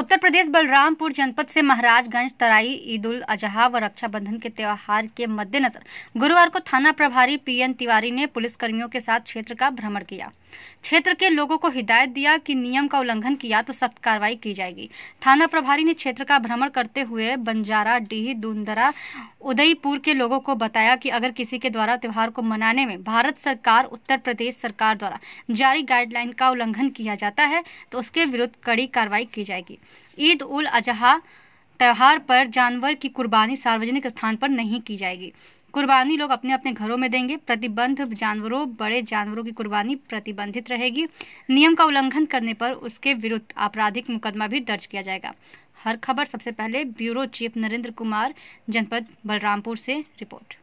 उत्तर प्रदेश बलरामपुर जनपद से महाराजगंज तराई ईद उल अजहा व रक्षाबंधन के त्यौहार के मद्देनजर गुरुवार को थाना प्रभारी पीएन तिवारी ने पुलिस कर्मियों के साथ क्षेत्र का भ्रमण किया क्षेत्र के लोगों को हिदायत दिया कि नियम का उल्लंघन किया तो सख्त कार्रवाई की जाएगी थाना प्रभारी ने क्षेत्र का भ्रमण करते हुए बंजारा डीह दुंदरा उदयपुर के लोगों को बताया कि अगर किसी के द्वारा त्यौहार को मनाने में भारत सरकार उत्तर प्रदेश सरकार द्वारा जारी गाइडलाइन का उल्लंघन किया जाता है तो उसके विरुद्ध कड़ी कार्रवाई की जाएगी ईद उल अजहा त्यौहार पर जानवर की कुर्बानी सार्वजनिक स्थान पर नहीं की जाएगी कुर्बानी लोग अपने अपने घरों में देंगे प्रतिबंध जानवरों बड़े जानवरों की कुर्बानी प्रतिबंधित रहेगी नियम का उल्लंघन करने पर उसके विरुद्ध आपराधिक मुकदमा भी दर्ज किया जाएगा हर खबर सबसे पहले ब्यूरो चीफ नरेंद्र कुमार जनपद बलरामपुर से रिपोर्ट